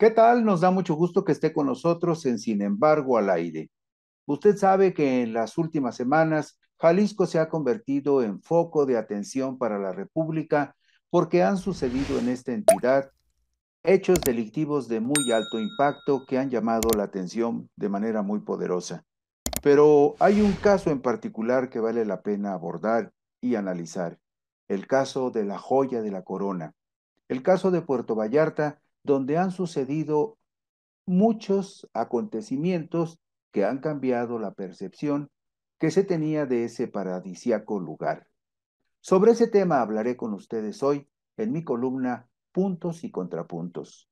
¿Qué tal? Nos da mucho gusto que esté con nosotros en Sin embargo al aire. Usted sabe que en las últimas semanas Jalisco se ha convertido en foco de atención para la República porque han sucedido en esta entidad hechos delictivos de muy alto impacto que han llamado la atención de manera muy poderosa. Pero hay un caso en particular que vale la pena abordar y analizar, el caso de la joya de la corona, el caso de Puerto Vallarta donde han sucedido muchos acontecimientos que han cambiado la percepción que se tenía de ese paradisiaco lugar. Sobre ese tema hablaré con ustedes hoy en mi columna Puntos y Contrapuntos.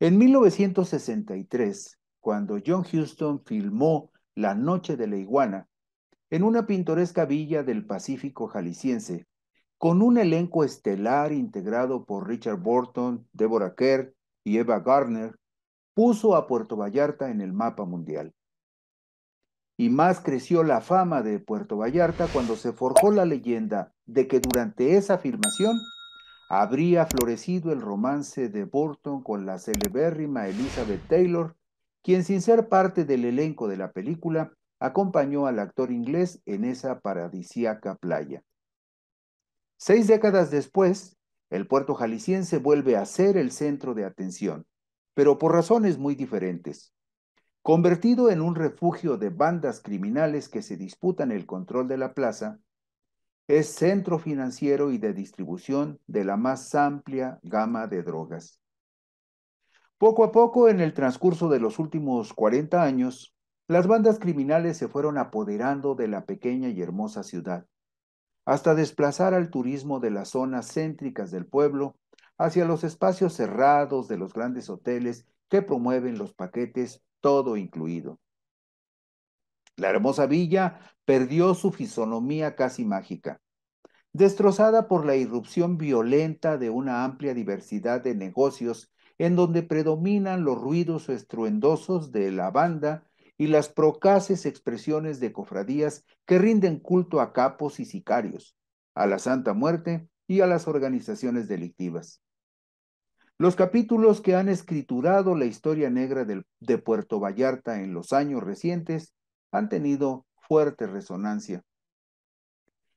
En 1963, cuando John Huston filmó La Noche de la Iguana, en una pintoresca villa del Pacífico jalisciense, con un elenco estelar integrado por Richard Burton, Deborah Kerr y Eva Garner, puso a Puerto Vallarta en el mapa mundial. Y más creció la fama de Puerto Vallarta cuando se forjó la leyenda de que durante esa filmación habría florecido el romance de Burton con la celebérrima Elizabeth Taylor, quien sin ser parte del elenco de la película, acompañó al actor inglés en esa paradisíaca playa. Seis décadas después, el puerto jalisciense vuelve a ser el centro de atención, pero por razones muy diferentes. Convertido en un refugio de bandas criminales que se disputan el control de la plaza, es centro financiero y de distribución de la más amplia gama de drogas. Poco a poco, en el transcurso de los últimos 40 años, las bandas criminales se fueron apoderando de la pequeña y hermosa ciudad, hasta desplazar al turismo de las zonas céntricas del pueblo hacia los espacios cerrados de los grandes hoteles que promueven los paquetes todo incluido. La hermosa villa perdió su fisonomía casi mágica, destrozada por la irrupción violenta de una amplia diversidad de negocios en donde predominan los ruidos estruendosos de la banda y las procaces expresiones de cofradías que rinden culto a capos y sicarios, a la Santa Muerte y a las organizaciones delictivas. Los capítulos que han escriturado la historia negra de Puerto Vallarta en los años recientes han tenido fuerte resonancia.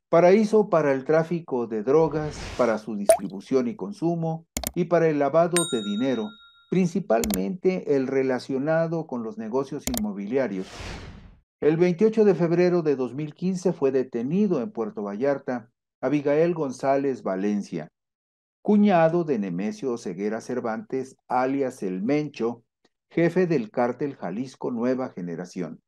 Paraíso para el tráfico de drogas, para su distribución y consumo, y para el lavado de dinero, principalmente el relacionado con los negocios inmobiliarios. El 28 de febrero de 2015 fue detenido en Puerto Vallarta Abigail González Valencia, cuñado de Nemesio Ceguera Cervantes, alias El Mencho, jefe del cártel Jalisco Nueva Generación.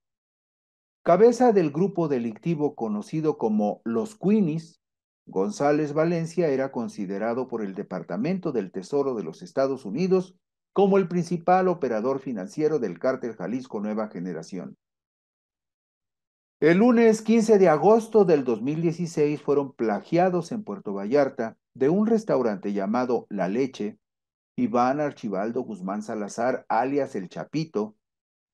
Cabeza del grupo delictivo conocido como Los Queenies, González Valencia era considerado por el Departamento del Tesoro de los Estados Unidos como el principal operador financiero del cártel Jalisco Nueva Generación. El lunes 15 de agosto del 2016 fueron plagiados en Puerto Vallarta de un restaurante llamado La Leche Iván Archibaldo Guzmán Salazar, alias El Chapito,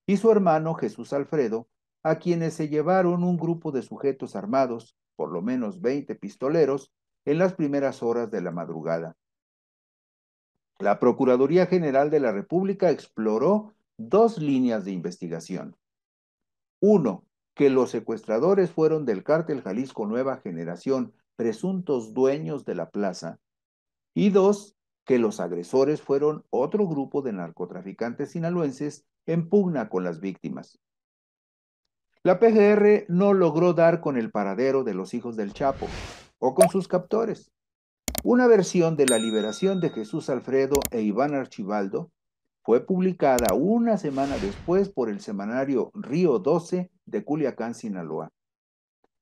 y su hermano Jesús Alfredo, a quienes se llevaron un grupo de sujetos armados, por lo menos 20 pistoleros, en las primeras horas de la madrugada. La Procuraduría General de la República exploró dos líneas de investigación. Uno, que los secuestradores fueron del cártel Jalisco Nueva Generación, presuntos dueños de la plaza. Y dos, que los agresores fueron otro grupo de narcotraficantes sinaloenses en pugna con las víctimas. La PGR no logró dar con el paradero de los hijos del Chapo o con sus captores. Una versión de la liberación de Jesús Alfredo e Iván Archibaldo fue publicada una semana después por el semanario Río 12 de Culiacán, Sinaloa.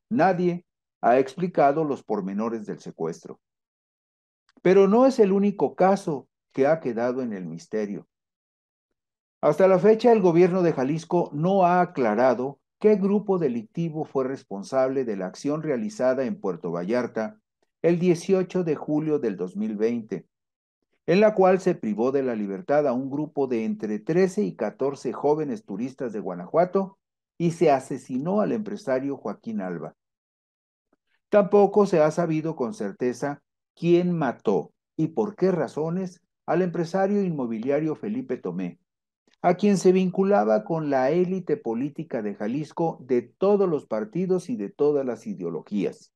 Nadie ha explicado los pormenores del secuestro. Pero no es el único caso que ha quedado en el misterio. Hasta la fecha, el gobierno de Jalisco no ha aclarado qué grupo delictivo fue responsable de la acción realizada en Puerto Vallarta el 18 de julio del 2020, en la cual se privó de la libertad a un grupo de entre 13 y 14 jóvenes turistas de Guanajuato y se asesinó al empresario Joaquín Alba. Tampoco se ha sabido con certeza quién mató y por qué razones al empresario inmobiliario Felipe Tomé, a quien se vinculaba con la élite política de Jalisco de todos los partidos y de todas las ideologías.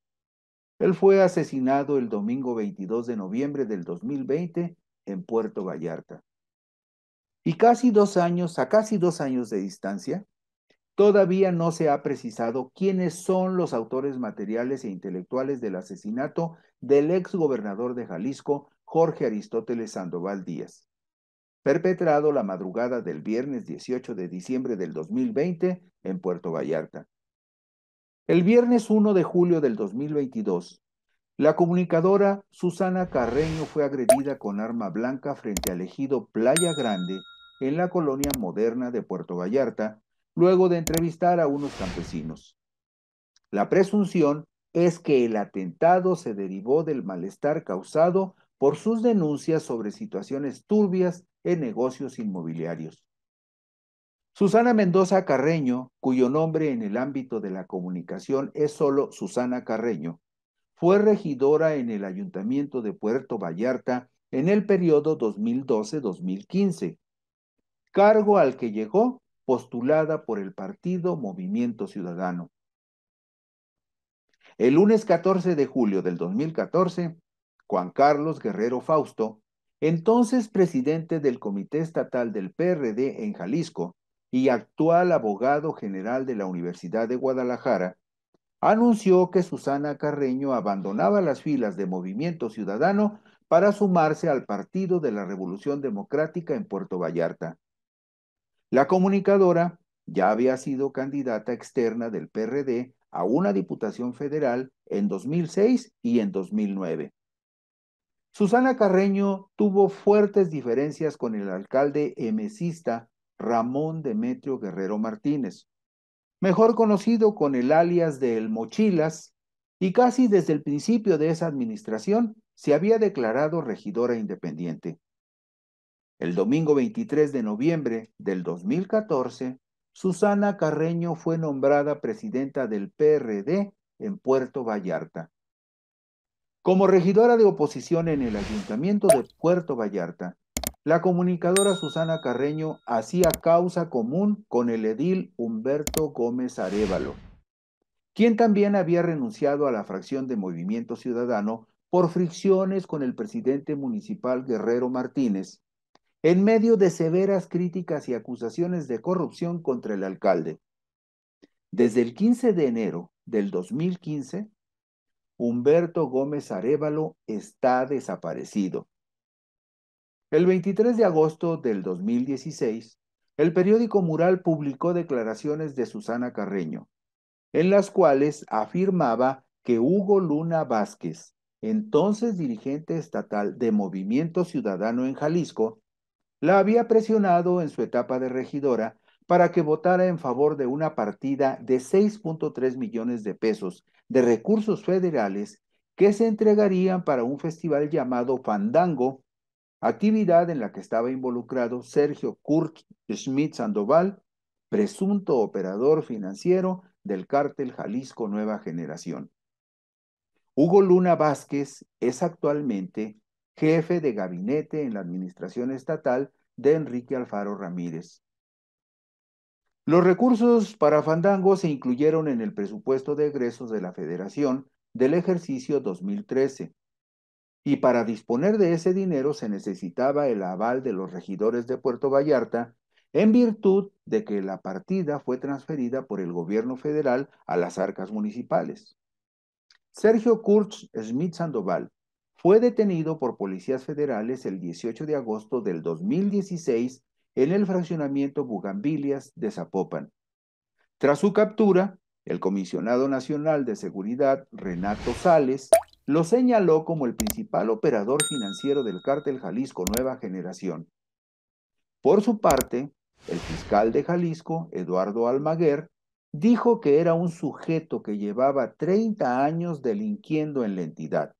Él fue asesinado el domingo 22 de noviembre del 2020 en Puerto Vallarta. Y casi dos años, a casi dos años de distancia, todavía no se ha precisado quiénes son los autores materiales e intelectuales del asesinato del ex gobernador de Jalisco, Jorge Aristóteles Sandoval Díaz, perpetrado la madrugada del viernes 18 de diciembre del 2020 en Puerto Vallarta. El viernes 1 de julio del 2022, la comunicadora Susana Carreño fue agredida con arma blanca frente al ejido Playa Grande en la colonia moderna de Puerto Vallarta, luego de entrevistar a unos campesinos. La presunción es que el atentado se derivó del malestar causado por sus denuncias sobre situaciones turbias en negocios inmobiliarios. Susana Mendoza Carreño, cuyo nombre en el ámbito de la comunicación es solo Susana Carreño, fue regidora en el Ayuntamiento de Puerto Vallarta en el periodo 2012-2015, cargo al que llegó postulada por el partido Movimiento Ciudadano. El lunes 14 de julio del 2014, Juan Carlos Guerrero Fausto, entonces presidente del Comité Estatal del PRD en Jalisco, y actual abogado general de la Universidad de Guadalajara, anunció que Susana Carreño abandonaba las filas de Movimiento Ciudadano para sumarse al Partido de la Revolución Democrática en Puerto Vallarta. La comunicadora ya había sido candidata externa del PRD a una diputación federal en 2006 y en 2009. Susana Carreño tuvo fuertes diferencias con el alcalde emesista Ramón Demetrio Guerrero Martínez, mejor conocido con el alias de El Mochilas, y casi desde el principio de esa administración se había declarado regidora independiente. El domingo 23 de noviembre del 2014, Susana Carreño fue nombrada presidenta del PRD en Puerto Vallarta. Como regidora de oposición en el Ayuntamiento de Puerto Vallarta, la comunicadora Susana Carreño hacía causa común con el edil Humberto Gómez Arevalo, quien también había renunciado a la fracción de Movimiento Ciudadano por fricciones con el presidente municipal Guerrero Martínez, en medio de severas críticas y acusaciones de corrupción contra el alcalde. Desde el 15 de enero del 2015, Humberto Gómez Arevalo está desaparecido. El 23 de agosto del 2016, el periódico Mural publicó declaraciones de Susana Carreño, en las cuales afirmaba que Hugo Luna Vázquez, entonces dirigente estatal de Movimiento Ciudadano en Jalisco, la había presionado en su etapa de regidora para que votara en favor de una partida de 6.3 millones de pesos de recursos federales que se entregarían para un festival llamado Fandango actividad en la que estaba involucrado Sergio Kurt Schmidt Sandoval, presunto operador financiero del cártel Jalisco Nueva Generación. Hugo Luna Vázquez es actualmente jefe de gabinete en la administración estatal de Enrique Alfaro Ramírez. Los recursos para Fandango se incluyeron en el presupuesto de egresos de la Federación del ejercicio 2013 y para disponer de ese dinero se necesitaba el aval de los regidores de Puerto Vallarta, en virtud de que la partida fue transferida por el gobierno federal a las arcas municipales. Sergio Kurtz Schmidt Sandoval fue detenido por policías federales el 18 de agosto del 2016 en el fraccionamiento Bugambilias de Zapopan. Tras su captura, el comisionado nacional de seguridad, Renato Sales, lo señaló como el principal operador financiero del cártel Jalisco Nueva Generación. Por su parte, el fiscal de Jalisco, Eduardo Almaguer, dijo que era un sujeto que llevaba 30 años delinquiendo en la entidad.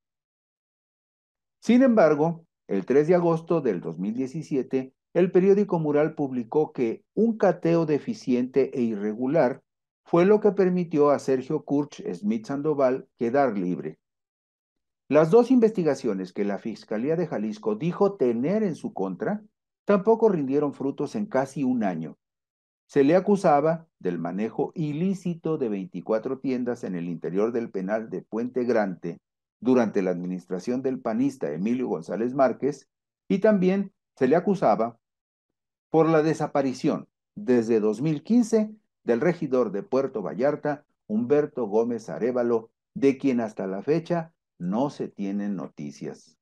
Sin embargo, el 3 de agosto del 2017, el periódico Mural publicó que un cateo deficiente e irregular fue lo que permitió a Sergio Kurch Smith Sandoval quedar libre. Las dos investigaciones que la Fiscalía de Jalisco dijo tener en su contra tampoco rindieron frutos en casi un año. Se le acusaba del manejo ilícito de 24 tiendas en el interior del penal de Puente Grande durante la administración del panista Emilio González Márquez y también se le acusaba por la desaparición desde 2015 del regidor de Puerto Vallarta, Humberto Gómez Arevalo, de quien hasta la fecha no se tienen noticias.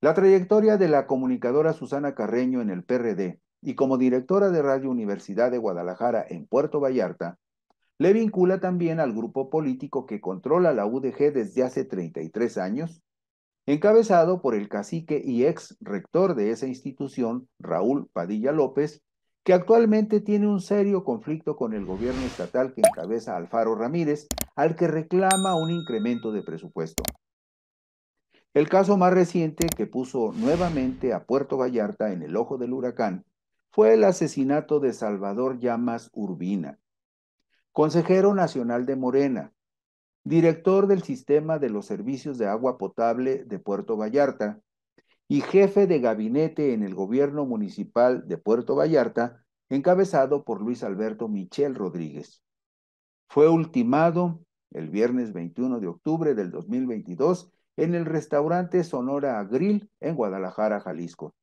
La trayectoria de la comunicadora Susana Carreño en el PRD y como directora de Radio Universidad de Guadalajara en Puerto Vallarta, le vincula también al grupo político que controla la UDG desde hace 33 años, encabezado por el cacique y ex rector de esa institución, Raúl Padilla López, que actualmente tiene un serio conflicto con el gobierno estatal que encabeza Alfaro Ramírez, al que reclama un incremento de presupuesto. El caso más reciente que puso nuevamente a Puerto Vallarta en el ojo del huracán fue el asesinato de Salvador Llamas Urbina, consejero nacional de Morena, director del sistema de los servicios de agua potable de Puerto Vallarta, y jefe de gabinete en el gobierno municipal de Puerto Vallarta, encabezado por Luis Alberto Michel Rodríguez. Fue ultimado el viernes 21 de octubre del 2022 en el restaurante Sonora Agril en Guadalajara, Jalisco.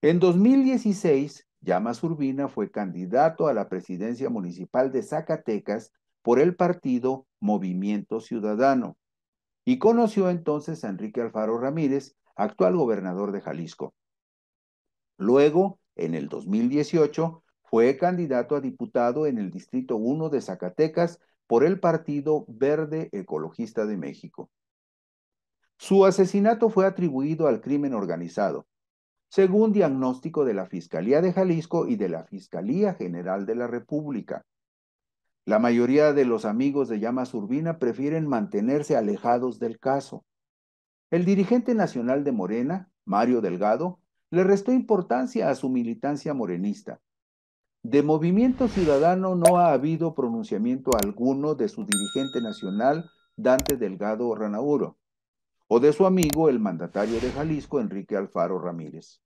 En 2016, Llamas Urbina fue candidato a la presidencia municipal de Zacatecas por el partido Movimiento Ciudadano y conoció entonces a Enrique Alfaro Ramírez, actual gobernador de Jalisco. Luego, en el 2018, fue candidato a diputado en el Distrito 1 de Zacatecas por el Partido Verde Ecologista de México. Su asesinato fue atribuido al crimen organizado, según diagnóstico de la Fiscalía de Jalisco y de la Fiscalía General de la República. La mayoría de los amigos de Llamas Urbina prefieren mantenerse alejados del caso. El dirigente nacional de Morena, Mario Delgado, le restó importancia a su militancia morenista. De Movimiento Ciudadano no ha habido pronunciamiento alguno de su dirigente nacional, Dante Delgado Ranauro, o de su amigo, el mandatario de Jalisco, Enrique Alfaro Ramírez.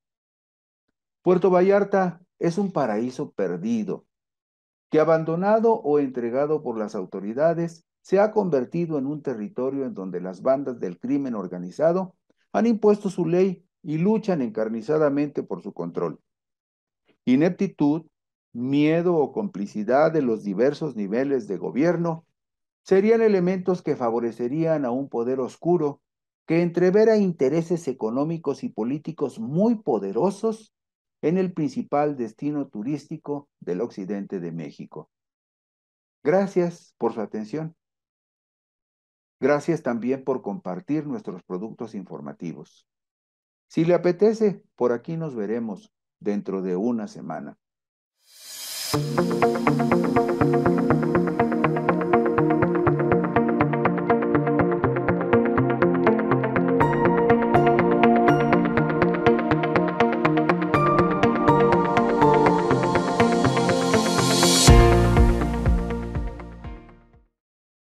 Puerto Vallarta es un paraíso perdido, que abandonado o entregado por las autoridades, se ha convertido en un territorio en donde las bandas del crimen organizado han impuesto su ley y luchan encarnizadamente por su control. Ineptitud, miedo o complicidad de los diversos niveles de gobierno serían elementos que favorecerían a un poder oscuro que entrevera intereses económicos y políticos muy poderosos en el principal destino turístico del occidente de México. Gracias por su atención. Gracias también por compartir nuestros productos informativos. Si le apetece, por aquí nos veremos dentro de una semana.